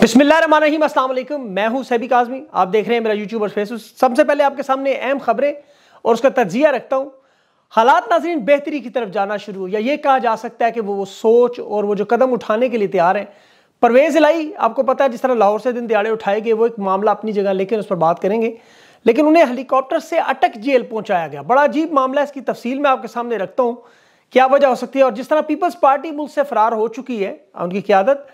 बिस्मिल्लाम असलम मैं हूं सैबिक आजमी आप देख रहे हैं मेरा यूट्यूब और फेसबुक सबसे पहले आपके सामने अहम खबरें और उसका तजिया रखता हूं हालात नाजरीन बेहतरी की तरफ जाना शुरू या ये कहा जा सकता है कि वो वो सोच और वो जो कदम उठाने के लिए तैयार हैं परवेज़ लाई आपको पता है जिस तरह लाहौर से दिन दिहाड़े उठाए गए वो एक मामला अपनी जगह लेकिन उस पर बात करेंगे लेकिन उन्हें हेलीकॉप्टर से अटक जेल पहुँचाया गया बड़ा अजीब मामला इसकी तफसील मैं आपके सामने रखता हूँ क्या वजह हो सकती है और जिस तरह पीपल्स पार्टी मुल्क से फरार हो चुकी है उनकी क्यादत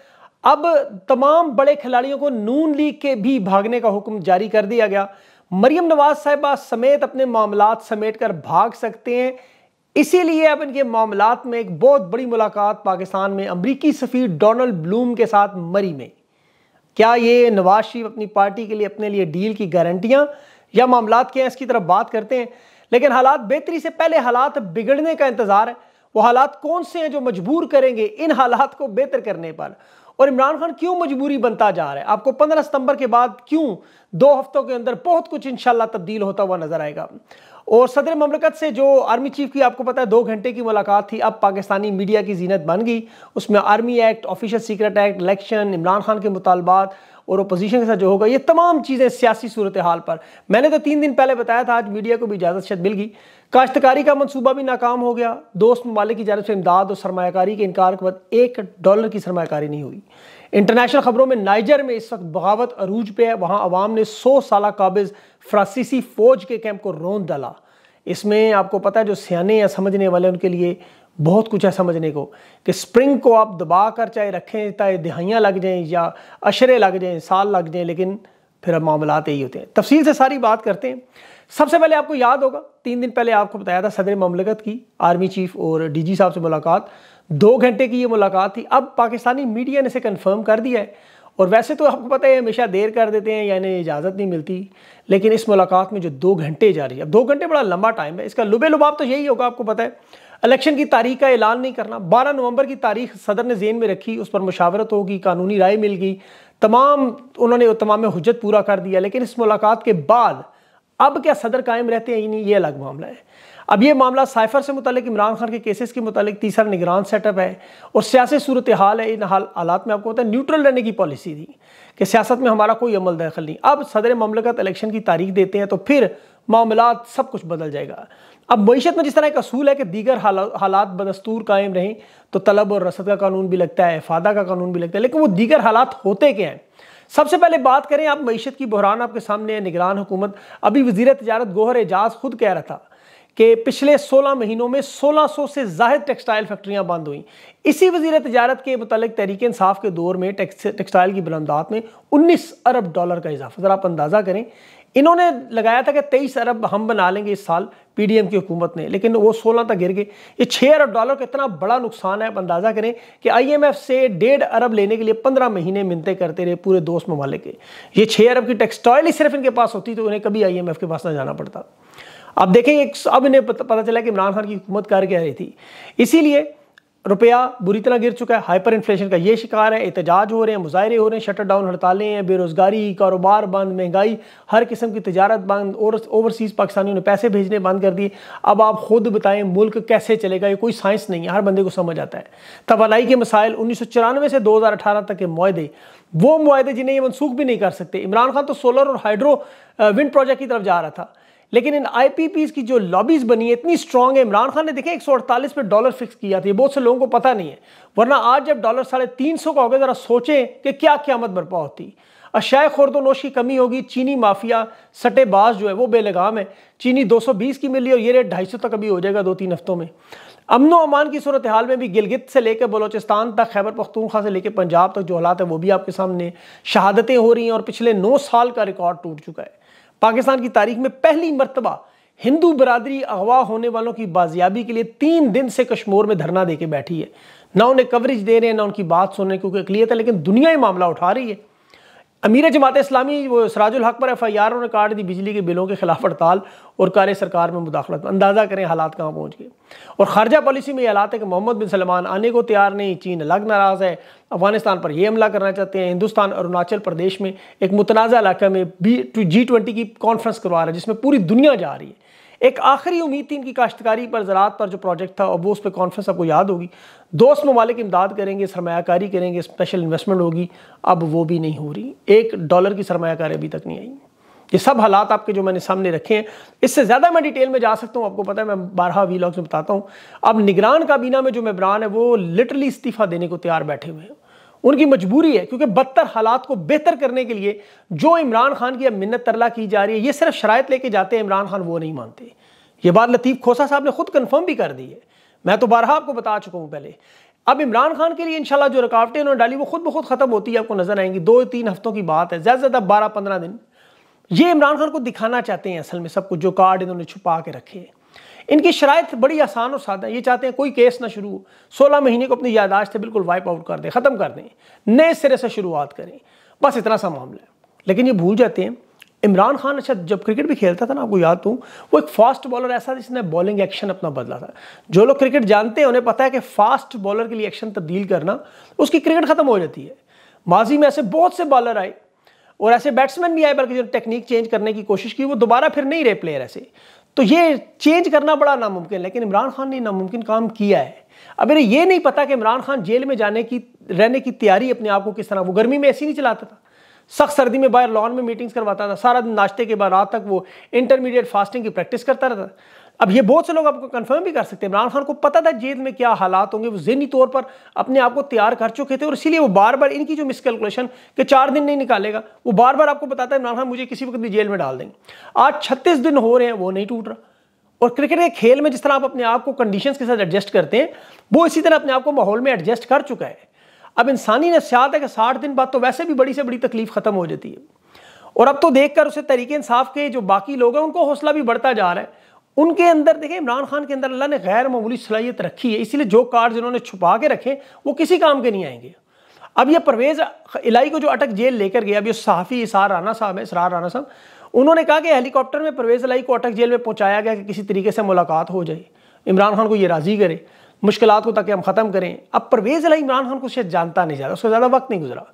अब तमाम बड़े खिलाड़ियों को नून लीग के भी भागने का हुक्म जारी कर दिया गया मरियम नवाज साहिबा समेत अपने मामला समेट कर भाग सकते हैं इसीलिए अब इनके मामला में एक बहुत बड़ी मुलाकात पाकिस्तान में अमरीकी सफ़ीर डोनल्ड ब्लूम के साथ मरी में क्या ये नवाज शरीफ अपनी पार्टी के लिए अपने लिए डील की गारंटियां या मामला क्या हैं इसकी तरफ बात करते हैं लेकिन हालात बेहतरी से पहले हालात बिगड़ने का इंतज़ार है वो हालात कौन से हैं जो मजबूर करेंगे इन हालात को बेहतर करने पर और इमरान खान क्यों मजबूरी बनता जा रहा है आपको 15 सितंबर के बाद क्यों दो हफ्तों के अंदर बहुत कुछ इंशाल्लाह तब्दील होता हुआ नजर आएगा और सदर ममलकत से जो आर्मी चीफ की आपको पता है दो घंटे की मुलाकात थी अब पाकिस्तानी मीडिया की जीनत बन गई उसमें army act official secret act election Imran Khan के मुतालबात और अपोजिशन के साथ जो होगा ये तमाम चीज़ें सियासी सूरत हाल पर मैंने तो तीन दिन पहले बताया था आज मीडिया को भी इजाज़त शायद मिल गई काश्तकारी का मनसूबा भी नाकाम हो गया दोस्त ममालिक की जानब से इमदाद और सरमाकारी के इनकार के बाद एक डॉलर की सरमाकारी नहीं हुई इंटरनेशनल खबरों में नाइजर में इस वक्त बगावत अरूज पे है वहाँ आवाम ने सौ साल काबिज फ्रांसीसी फौज के कैंप को रोंद डाला इसमें आपको पता है जो सियाने या समझने वाले उनके लिए बहुत कुछ है समझने को कि स्प्रिंग को आप दबा कर चाहे रखें चाहे दिहाइयाँ लग जाएँ या अशरे लग जाएँ साल लग जाएँ लेकिन फिर अब मामला यही होते हैं तफसील से सारी बात करते हैं सबसे पहले आपको याद होगा तीन दिन पहले आपको बताया था सदर ममलकत की आर्मी चीफ और डी साहब से मुलाकात दो घंटे की ये मुलाकात थी अब पाकिस्तानी मीडिया ने इसे कन्फर्म कर दिया है और वैसे तो आपको पता है हमेशा देर कर देते हैं यानी इजाज़त नहीं मिलती लेकिन इस मुलाकात में जो दो घंटे जा है अब दो घंटे बड़ा लंबा टाइम है इसका लुबे लुबाब तो यही होगा आपको पता है इलेक्शन की तारीख का ऐलान नहीं करना 12 नवंबर की तारीख सदर ने जेन में रखी उस पर मुशावरत होगी कानूनी राय मिल गई तमाम उन्होंने तमाम हजत पूरा कर दिया लेकिन इस मुलाकात के बाद अब क्या सदर कायम रहते हैं ही नहीं ये अलग मामला है अब ये मामला साइफर से मुतलिक इमरान खान के केसेस के मुतल तीसरा निगरान सेटअप है और सियासी सूरत हाल है इन हाल हालात में आपको होता है न्यूट्रल रहने की पॉलिसी थी कि सियासत में हमारा कोई अमल दखल नहीं अब सदर ममलकत इलेक्शन की तारीख देते हैं तो फिर मामला सब कुछ बदल जाएगा अब मीशत में जिस तरह एक असूल है कि दीगर हाला, हालात बदस्तूर कायम रहें तो तलब और रसद का कानून भी लगता है फादा का कानून भी लगता है लेकिन वो दीगर हालात होते क्या हैं सबसे पहले बात करें आप मीशत की बहरान आपके सामने है निगरान हुकूमत अभी वजीर तजारत गोहर एजाज खुद कह रहा था कि पिछले 16 महीनों में 1600 से जायद टेक्सटाइल फैक्ट्रियां बंद हुई इसी वजीर तजारत के मतलब तहरीक इंसाफ के दौर में टेक्सटाइल की बरमदात में 19 अरब डॉलर का इजाफा ज़रा आप अंदाज़ा करें इन्होंने लगाया था कि तेईस अरब हम बना लेंगे इस साल पी डी एम की हुकूमत ने लेकिन वो सोलह तक गिर गए ये छः अरब डॉलर का इतना बड़ा नुकसान है आप अंदाज़ा करें कि आई एम एफ से डेढ़ अरब लेने के लिए पंद्रह महीने मिनते करते रहे पूरे दोस्त ममालिक ये छः अरब की टेक्सटाइल ही सिर्फ इनके पास होती तो उन्हें कभी आई एम एफ के पास ना जाना पड़ता अब देखेंगे अब इन्हें पता चला कि इमरान खान की हुकूमत कर क्या रही थी इसीलिए रुपया बुरी तरह गिर चुका है हाइपर इन्फ्लेशन का ये शिकार है एहतजाज हो रहे हैं मुजाहरे हो रहे हैं शटर डाउन हड़तालें हैं बेरोज़गारी कारोबार बंद महंगाई हर किस्म की तजारत बंद और ओवरसीज़ पाकिस्तानियों ने पैसे भेजने बंद कर दिए अब आप खुद बताएं मुल्क कैसे चलेगा ये कोई साइंस नहीं है हर बंदे को समझ आता है तोानाई के मसाइल उन्नीस सौ चौरानवे से दो हज़ार अठारह तक के माहदे वो माहदे जिन्हें ये मनसूख भी नहीं कर सकते इमरान खान तो सोलर और हाइड्रो विंड प्रोजेक्ट की तरफ जा रहा था लेकिन इन आईपीपीज की जो लॉबीज बनी है इतनी स्ट्रांग है इमरान खान ने देखे 148 पे डॉलर फिक्स किया था बहुत से लोगों को पता नहीं है वरना आज जब डॉलर साढ़े तीन सौ का हो गया ज़रा सोचें कि क्या क्यामत बरपा होती अशाय खोर्दोनोश की कमी होगी चीनी माफिया बाज़ जो है वो बेलगाम है चीनी 220 की मिली और ये रेट सौ तक अभी हो जाएगा दो तीन हफ्तों में अमनो अमान की सूरत हाल में भी गिलगित से लेकर बलोचिस्तान तक खैबर पख्तूनखा से लेकर पंजाब तक जो हालात है वो भी आपके सामने शहादतें हो रही हैं और पिछले नौ साल का रिकॉर्ड टूट चुका है पाकिस्तान की तारीख में पहली मरतबा हिंदू बरदरी अगवा होने वालों की बाजियाबी के लिए तीन दिन से कश्मीर में धरना दे के बैठी है ना उन्हें कवरेज दे रहे हैं ना उनकी बात सुन रहे हैं क्योंकि अकलीत है लेकिन दुनिया ही मामला उठा रही है अमीर जमात इस्लामी वो सराजुल हक पर एफ आई आर ने काट दी बिजली के बिलों के खिलाफ हड़ताल और कार सरकार में मुदाखलत अंदाज़ा करें हालात कहाँ पहुँच गए और खारजा पॉलिसी में ये हालात है कि मोहम्मद बिन सलमान आने को तैयार नहीं चीन अलग नाराज़ है अफगानिस्तान पर यह हमला करना चाहते हैं हिंदुस्तान अरुणाचल प्रदेश में एक मुतनाज़ इलाका में बी जी ट्वेंटी की कॉन्फ्रेंस करवा रहा है जिसमें पूरी दुनिया जा रही है एक आखिरी उम्मीद थी इनकी काश्तकारी पर ज़रात पर जो प्रोजेक्ट था अब वो उस पर कॉन्फ्रेंस आपको याद होगी दोस्त ममालिक इमदाद करेंगे सरमाकारी करेंगे स्पेशल इन्वेस्टमेंट होगी अब वो भी नहीं हो रही एक डॉलर की सरमाकारी अभी तक नहीं आई ये सब हालात आपके जो मैंने सामने रखे हैं इससे ज़्यादा मैं डिटेल में जा सकता हूँ आपको पता है मैं बारह वीलॉग्स में बताता हूँ अब निगरान काबीना में जो मेबरान है वो लिटरली इस्तीफ़ा देने को तैयार बैठे हुए हैं उनकी मजबूरी है क्योंकि बदतर हालात को बेहतर करने के लिए जो इमरान खान की अब मिन्नत तरला की जा रही है ये सिर्फ शराय लेके जाते हैं इमरान खान वो नहीं मानते ये बात लतीफ़ खोसा साहब ने खुद कन्फर्म भी कर दी है मैं तो बारहा आपको बता चुका हूँ पहले अब इमरान खान के लिए इनशाला जो रुकावटें उन्होंने डाली वो खुद ब खुद ख़त्म होती है आपको नज़र आएंगी दो तीन हफ्तों की बात है ज़्यादा से ज़्यादा बारह पंद्रह दिन ये इमरान खान को दिखाना चाहते हैं असल में सब कुछ जो कार्ड इन्होंने छुपा के रखे हैं इनकी शरात बड़ी आसान और सादा ये चाहते हैं कोई केस ना शुरू हो सोलह महीने को अपनी यादाश्त बिल्कुल वाइप आउट कर दें ख़त्म कर दें नए सिरे से शुरुआत करें बस इतना सा मामला है लेकिन ये भूल जाते हैं इमरान खान अच्छा जब क्रिकेट भी खेलता था ना आपको याद हूँ तो, वो एक फास्ट बॉलर ऐसा था जिसने बॉलिंग एक्शन अपना बदला था जो लोग क्रिकेट जानते हैं उन्हें पता है कि फास्ट बॉलर के लिए एक्शन तब्दील करना उसकी क्रिकेट ख़त्म हो जाती है माजी में ऐसे बहुत से बॉलर आए और ऐसे बैट्समैन भी आए बल्कि जो टेक्निक चेंज करने की कोशिश की वो दोबारा फिर नहीं रहे प्लेयर ऐसे तो ये चेंज करना बड़ा नामुमकिन लेकिन इमरान खान ने नामुमकिन काम किया है अब मेरे ये नहीं पता कि इमरान खान जेल में जाने की रहने की तैयारी अपने आप को किस तरह वो गर्मी में ऐसी नहीं चलाता था सख्त सर्दी में बाहर लॉन में मीटिंग्स करवाता था सारा दिन नाश्ते के बाद रात तक वो इंटरमीडिएट फास्टिंग की प्रैक्टिस करता रहता अब ये बहुत से लोग आपको कंफर्म भी कर सकते हैं इमरान खान को पता था जेल में क्या हालात होंगे वो जहनी तौर पर अपने आप को तैयार कर चुके थे और इसीलिए वो बार बार इनकी जो मिसकैलकुलेशन के चार दिन नहीं निकालेगा वो बार बार आपको बताता है इमरान खान मुझे किसी वक्त भी जेल में डाल देंगे आज छत्तीस दिन हो रहे हैं वो नहीं टूट रहा और क्रिकेट के खेल में जिस तरह आप अपने आप को कंडीशन के साथ एडजस्ट करते हैं वो इसी तरह अपने आप को माहौल में एडजस्ट कर चुका है अब इंसानी नफ्सियात है कि साठ दिन बाद तो वैसे भी बड़ी से बड़ी तकलीफ ख़त्म हो जाती है और अब तो देखकर उसे तरीके इंसाफ के जो बाकी लोग हैं उनको हौसला भी बढ़ता जा रहा है उनके अंदर देखें इमरान खान के अंदर अल्लाह ने गैर मामूली सलाहियत रखी है इसीलिए जो कार्ड जिन्होंने छुपा के रखे वो किसी काम के नहीं आएंगे अब ये परवेज़ इलाई को जो अटक जेल लेकर गया अब ये सहाफ़ी इसार राना साहब है इसरार राना साहब उन्होंने कहा कि हेलीकॉप्टर में परवेज़ इलाई को अटक जेल में पहुँचाया गया कि किसी तरीके से मुलाकात हो जाए इमरान खान को ये राज़ी करे मुश्किल को ताकि हम ख़त्म करें अब परवेज़ इलाई इमरान खान को शायद जानता नहीं ज़्यादा उसका ज़्यादा वक्त नहीं गुजरा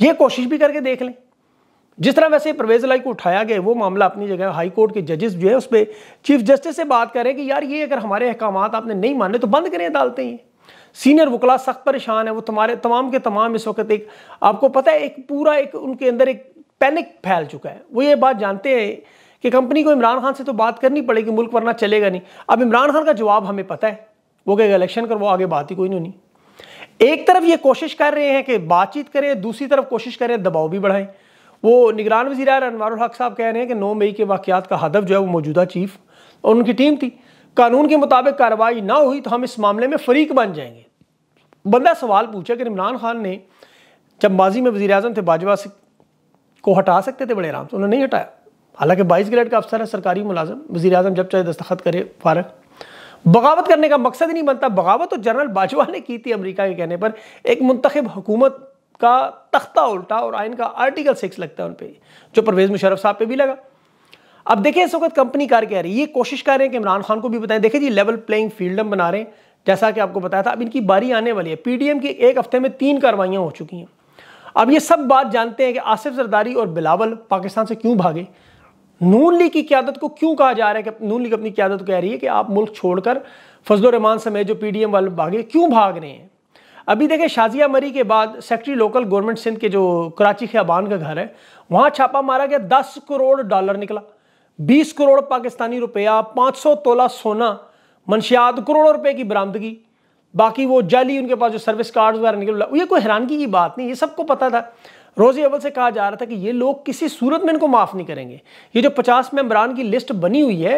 ये कोशिश भी करके देख लें जिस तरह वैसे परवेज लाई को उठाया गया वो मामला अपनी जगह हाई कोर्ट के जजेस जो है उस पर चीफ जस्टिस से बात करें कि यार ये अगर हमारे अहकाम आपने नहीं माने तो बंद करें अदालते ही सीनियर वकला सख्त परेशान है वो तुम्हारे तमाम के तमाम इस वक्त एक आपको पता है एक पूरा एक उनके अंदर एक पैनिक फैल चुका है वो ये बात जानते हैं कि कंपनी को इमरान खान से तो बात करनी पड़ेगी मुल्क वरना चलेगा नहीं अब इमरान खान का जवाब हमें पता है वो कहेगा इलेक्शन कर वो आगे बात ही कोई नहीं एक तरफ ये कोशिश कर रहे हैं कि बातचीत करें दूसरी तरफ कोशिश करें दबाव भी बढ़ाएं वो निगरान वजी अनवर हक साहब कह रहे हैं कि नौ मई के वाक़ात का हदफ जो है वो मौजूदा चीफ और उनकी टीम थी कानून के मुताबिक कार्रवाई ना हुई तो हम इस मामले में फरीक बन जाएंगे बंदा सवाल पूछा कि इमरान खान ने जब माजी में वजी अजम थे बाजवा को हटा सकते थे बड़े आराम से उन्होंने नहीं हटाया हालांकि बाईस ग्रेड का अफसर है सरकारी मुलाजम वजी अजम जब चाहे दस्तखत करे फारक बगावत करने का मकसद ही नहीं बनता बगावत तो जनरल बाजवा ने की थी अमरीका के कहने पर एक मंतखब हुकूमत का तख्ता उल्टा और आइन का आर्टिकल सिक्स लगता है उन पर जो परवेज़ मुशरफ साहब पर भी लगा अब देखें इस वक्त कंपनी कार कह रही है ये कोशिश कर रहे हैं कि इमरान खान को भी बताएं देखें जी लेवल प्लेइंग फील्ड हम बना रहे हैं जैसा कि आपको बताया था अब इनकी बारी आने वाली है पीडीएम की एक हफ्ते में तीन कार्रवाइयाँ हो चुकी हैं अब ये सब बात जानते हैं कि आसिफ जरदारी और बिलावल पाकिस्तान से क्यों भागे नून लीग की क्यादत को क्यों कहा जा रहा है कि नून लीग अपनी क्यादत को कह रही है कि आप मुल्क छोड़कर फजल रहमान समेत जो पीडीएम वाले भागे क्यों भाग रहे हैं अभी देखें शाजिया मरी के बाद सेक्रेटरी लोकल गवर्नमेंट सिंध के जो कराची खियाबान का घर है वहाँ छापा मारा गया दस करोड़ डॉलर निकला बीस करोड़ पाकिस्तानी रुपया पाँच सौ तोला सोना मनशियात करोड़ों रुपये की बरामदगी बाकी वो जाली उनके पास जो सर्विस कार्ड वगैरह निकल ये कोई हैरानगी की बात नहीं ये सबको पता था रोजी अवल से कहा जा रहा था कि ये लोग किसी सूरत में इनको माफ़ नहीं करेंगे ये जो पचास मेम्बरान की लिस्ट बनी हुई है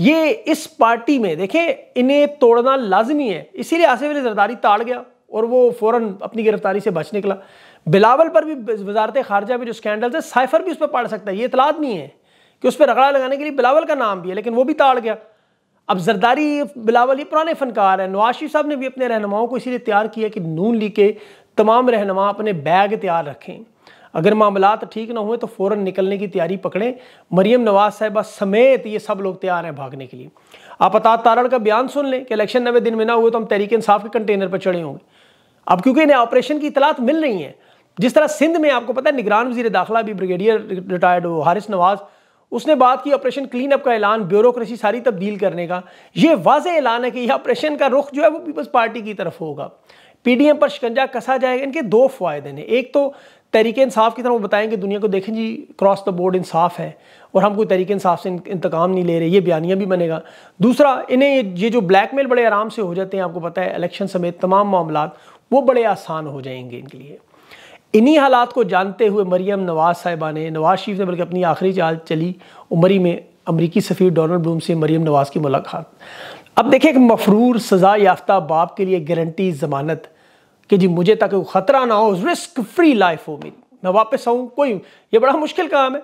ये इस पार्टी में देखें इन्हें तोड़ना लाजमी है इसीलिए आसिफ अली जरदारी ताड़ गया और वो फ़ौर अपनी गिरफ्तारी से बच निकला बिलावल पर भी वजारत खारजा में जो स्कैंडल है साइफर भी उस पर पढ़ सकता है ये इतलाद नहीं है कि उस पर रगड़ा लगाने के लिए बिलावल का नाम भी है लेकिन वो भी ताड़ गया अब जरदारी बिलावल ये पुराने फनकार हैं नवाशी साहब ने भी अपने रहनुमाओं को इसीलिए तैयार किया कि नून ली के तमाम रहनुमा अपने बैग तैयार रखें अगर मामला ठीक ना हुए तो फ़ौर निकलने की तैयारी पकड़ें मरीम नवाज साहिबा समेत ये सब लोग तैयार हैं भागने के लिए आप अतात तारण का बयान सुन लें कि इलेक्शन नवे दिन में ना हुए तो हम तहरीक इंसाफ के कंटेनर पर चढ़े होंगे अब क्योंकि इन्हें ऑपरेशन की इतलात मिल रही है जिस तरह सिंध में आपको पता है निगरान वजी दाखिला भी ब्रिगेडियर रिटायर्ड हो हारिस नवाज़ उसने बात की ऑपरेशन क्लीन अप का ऐलान ब्यूरोक्रेसी सारी तब्दील करने का ये वाज ऐलान है कि यह ऑपरेशन का रुख जो है वो पीपल्स पार्टी की तरफ होगा पीडीएम पर शिकंजा कसा जाएगा इनके दो फायदे हैं एक तो तरीके इंसाफ की तरफ बताएंगे दुनिया को देखें जी क्रॉस द बोर्ड इंसाफ है और हम कोई तरीके इंसाफ से इंतकाम नहीं ले रहे ये बयानियाँ भी बनेगा दूसरा इन्हें ये जो ब्लैकमेल बड़े आराम से हो जाते हैं आपको पता है इलेक्शन समेत तमाम मामला वो बड़े आसान हो जाएंगे इनके लिए इन्हीं हालात को जानते हुए मरियम नवाज़ साहिबा ने नवाज शरीफ ने बल्कि अपनी आखिरी चाल चली उमरी में अमरीकी सफ़ीर डोनल्ड ब्लूम से मरियम नवाज़ की मुलाकात अब देखें एक मफरूर सज़ा याफ्ता बाप के लिए गारंटी ज़मानत कि जी मुझे ताकि ख़तरा ना हो रिस्क फ्री लाइफ हो मेरी मैं वापस आऊँ कोई ये बड़ा मुश्किल काम है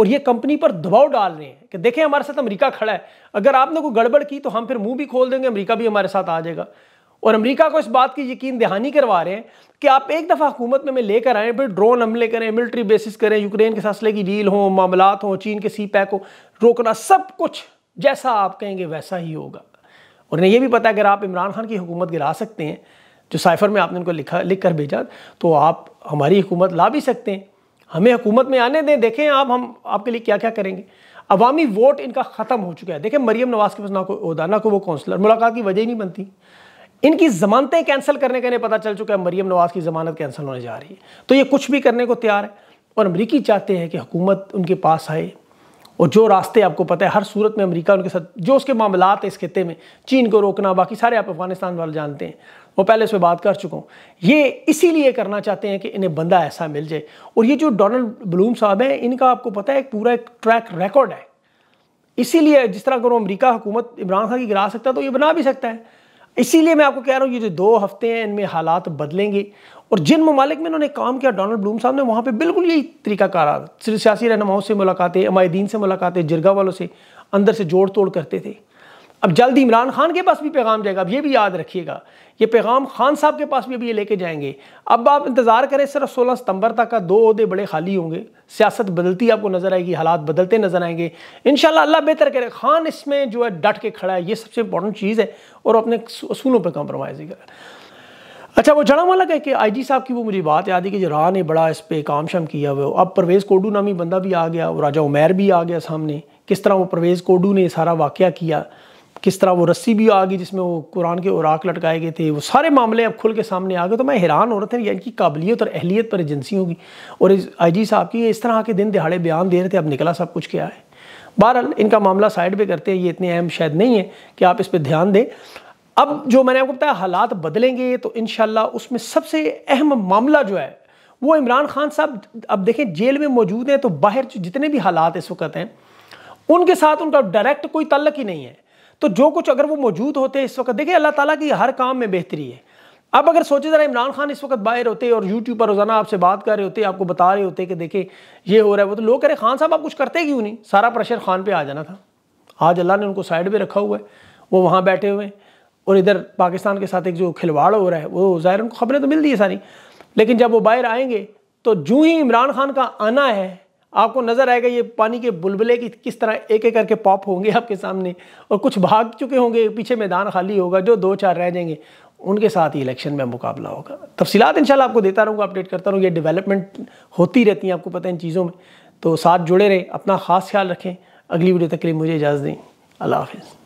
और ये कंपनी पर दबाव डाल रहे हैं कि देखें हमारे साथ अमेरिका खड़ा है अगर आपने कोई गड़बड़ की तो हम फिर मुंह भी खोल देंगे अमेरिका भी हमारे साथ आ जाएगा और अमेरिका को इस बात की यकीन दहानी करवा रहे हैं कि आप एक दफ़ा हुकूमत में लेकर आएँ फिर ड्रोन हमले करें मिलिट्री बेसिस करें यूक्रेन के साथ की डील हो मामला हों चीन के सी पैक हो रोकना सब कुछ जैसा आप कहेंगे वैसा ही होगा और उन्हें यह भी पता है अगर आप इमरान खान की हुकूमत गिरा सकते हैं जो साइफर में आपने उनको लिखा लिख कर भेजा तो आप हमारी हुकूमत ला भी सकते हैं हमें हुकूमत में आने दें देखें आप हम आपके लिए क्या क्या करेंगे अवामी वोट इनका ख़त्म हो चुका है देखें मरियम नवाज़ के पास ना कोई अहदा ना कोई वो कौंसलर मुलाकात की वजह ही नहीं बनती इनकी जमानतें कैंसिल करने का इन्हें पता चल चुका है मरियम नवाज की जमानत कैंसिल होने जा रही है तो ये कुछ भी करने को तैयार है और अमरीकी चाहते हैं कि हुकूमत उनके पास आए और जो रास्ते आपको पता है हर सूरत में अमेरिका उनके साथ जो उसके मामला है इस खत्े में चीन को रोकना बाकी सारे आप अफगानिस्तान वाले जानते हैं वो पहले उस पर बात कर चुका हूँ ये इसीलिए करना चाहते हैं कि इन्हें बंदा ऐसा मिल जाए और ये जो डोनाल्ड ब्लूम साहब हैं इनका आपको पता है एक पूरा एक ट्रैक रिकॉर्ड है इसीलिए जिस तरह करो अमरीका हुकूमत इमरान खान की गिरा सकता है तो ये बना भी सकता है इसीलिए मैं आपको कह रहा हूँ ये जो दो हफ्ते हैं इनमें हालात बदलेंगे और जिन ममालिक में इन्होंने काम किया डोनाल्ड ब्लूम साहब ने वहाँ पे बिल्कुल यही तरीका सिर्फ सियासी रहनुमाओं से मुलाकातें अमायदीन से मुलाकातें जिरगा वालों से अंदर से जोड़ तोड़ करते थे अब जल्द इमरान खान के पास भी पैगाम जाएगा अब ये भी याद रखिएगा ये पैगाम खान साहब के पास भी अभी ये लेके जाएंगे अब आप इंतज़ार करें सिर्फ 16 सितंबर तक का दो अहदे बड़े खाली होंगे सियासत बदलती आपको नज़र आएगी हालात बदलते नज़र आएंगे इन अल्लाह बेहतर करे खान इसमें जो है डट के खड़ा है ये सबसे इंपॉर्टेंट चीज़ है और अपने असूलों पर कॉम्प्रोमाइज़ कर अच्छा वो जड़ा वाला कह के आई जी साहब की वो मुझे बात याद है कि जो राह ने बड़ा इस पर काम शाम किया हुआ अब परवेज़ कोडू नामी बंदा भी आ गया और राजा उमैर भी आ गया सामने किस तरह वो परवेज़ कोडू ने सारा वाक़ किया किस तरह वो रस्सी भी आ गई जिसमें वो कुरान के उराक लटकाए गए थे वो सारे मामले अब खुल के सामने आ गए तो मैं हैरान हो रहा था इनकी काबिलियत और अहलियत पर एजेंसी होगी और आई जी साहब की इस तरह के दिन दिहाड़े बयान दे रहे थे अब निकला सब कुछ क्या है बहरहाल इनका मामला साइड पर करते हैं ये इतने अहम शायद नहीं है कि आप इस पर ध्यान दें अब जो मैंने आपको बताया हालात बदलेंगे तो इन उसमें सबसे अहम मामला जो है वो इमरान खान साहब अब देखें जेल में मौजूद हैं तो बाहर जितने भी हालात इस वक्त हैं उनके साथ उनका डायरेक्ट कोई तल्लक ही नहीं है तो जो कुछ अगर वो मौजूद होते इस वक्त देखिए अल्लाह ताला की हर काम में बेहतरी है अब अगर सोचे ज़रा इमरान खान इस वक्त बाहर होते और यूट्यूब पर रोज़ाना आपसे बात कर रहे होते आपको बता रहे होते कि देखे ये हो रहा है वो तो लोग कह रहे खान साहब आप कुछ करते क्यों नहीं सारा प्रेशर खान पर आ जाना था आज अल्लाह ने उनको साइड पर रखा हुआ है वो वहाँ बैठे हुए हैं और इधर पाकिस्तान के साथ एक जो खिलवाड़ हो रहा है वो ज़ाहिर उनको खबरें तो मिल दी है सारी लेकिन जब वो बाहर आएंगे तो जूँ ही इमरान खान का आना है आपको नज़र आएगा ये पानी के बुलबुले की किस तरह एक एक करके पॉप होंगे आपके सामने और कुछ भाग चुके होंगे पीछे मैदान खाली होगा जो दो चार रह जाएंगे उनके साथ ही इलेक्शन में मुकाबला होगा तफसीत इन आपको देता रहूँगा अपडेट करता रहूँगा ये डेवलपमेंट होती रहती हैं आपको पता है इन चीज़ों में तो साथ जुड़े रहें अपना ख़ास ख्याल रखें अगली वीडियो तक के लिए मुझे इजाज़त दें अल्लाह हाफिज़